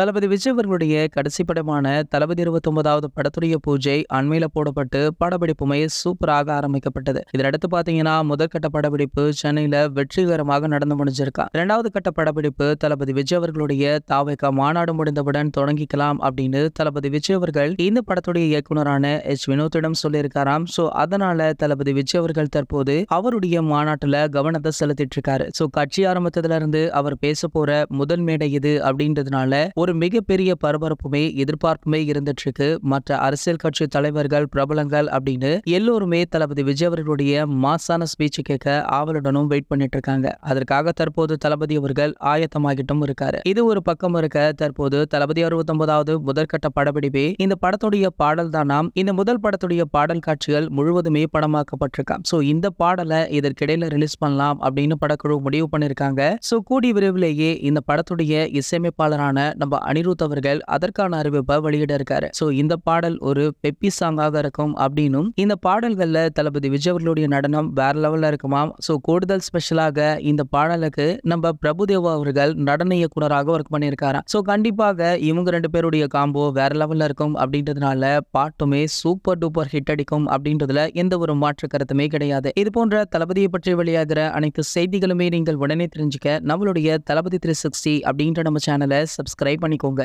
தளபதி விஜய் அவர்களுடைய கடைசி படமான தளபதி இருபத்தி ஒன்பதாவது படத்துடைய பூஜை அண்மையில போடப்பட்டு படப்பிடிப்புமே சூப்பராக ஆரம்பிக்கப்பட்டது இதனடுத்து பாத்தீங்கன்னா முதற்கட்ட படப்பிடிப்பு சென்னையில வெற்றிகரமாக நடந்து முடிஞ்சிருக்கா இரண்டாவது கட்ட படப்பிடிப்பு தளபதி விஜய் அவர்களுடைய தாவைக்க மாநாடு முடிந்தவுடன் தொடங்கிக்கலாம் அப்படின்னு தளபதி விஜய் அவர்கள் இந்த படத்துடைய இயக்குனரான எச் வினோத்திடம் சொல்லியிருக்காராம் சோ அதனால தளபதி விஜய் அவர்கள் தற்போது அவருடைய மாநாட்டுல கவனத்தை செலுத்திட்டு இருக்காரு சோ கட்சி ஆரம்பித்ததுல இருந்து அவர் பேச போற முதல் மேடை இது அப்படின்றதுனால ஒரு மிகப்பெரிய பரபரப்புமே எதிர்பார்ப்புமே இருந்துட்டு இருக்கு மற்ற அரசியல் கட்சி தலைவர்கள் பிரபலங்கள் அப்படின்னு எல்லோருமே தளபதி விஜய் அவர்களுடைய மாசான ஸ்பீச் கேட்க ஆவலுடனும் வெயிட் பண்ணிட்டு இருக்காங்க அதற்காக தற்போது தளபதி அவர்கள் ஆயத்தமாகிட்டும் இருக்காரு இது ஒரு பக்கம் இருக்க தற்போது தளபதி அறுபத்தி ஒன்பதாவது முதற்கட்ட படப்பிடிப்பே இந்த படத்துடைய பாடல் தானாம் இந்த முதல் படத்துடைய பாடல் காட்சிகள் முழுவதுமே படமாக்கப்பட்டிருக்கான் சோ இந்த பாடலை இதற்கிடையில ரிலீஸ் பண்ணலாம் அப்படின்னு படக்குழு முடிவு பண்ணிருக்காங்க சோ கூடி விரைவிலேயே இந்த படத்துடைய இசையமைப்பாளரான நம்ம நம்ம அனிருத் அவர்கள் அதற்கான அறிவிப்பை வெளியிட இருக்காரு ஸோ இந்த பாடல் ஒரு பெப்பி சாங்காக இருக்கும் அப்படின்னும் இந்த பாடல்களில் தளபதி விஜய் அவர்களுடைய நடனம் வேற லெவலில் இருக்குமா ஸோ கூடுதல் ஸ்பெஷலாக இந்த பாடலுக்கு நம்ம பிரபுதேவா அவர்கள் நடன இயக்குனராக ஒர்க் பண்ணியிருக்காராம் ஸோ கண்டிப்பாக இவங்க ரெண்டு பேருடைய காம்போ வேற லெவலில் இருக்கும் அப்படின்றதுனால பாட்டுமே சூப்பர் டூப்பர் ஹிட் அடிக்கும் அப்படின்றதுல எந்த ஒரு மாற்று கருத்துமே கிடையாது இது போன்ற தளபதியை பற்றி வெளியாகிற அனைத்து செய்திகளுமே நீங்கள் உடனே தெரிஞ்சுக்க நம்மளுடைய தளபதி த்ரீ சிக்ஸ்டி அப்படின்ற நம்ம சேனலை சப்ஸ்கிரைப் பண்ணிக்கோங்க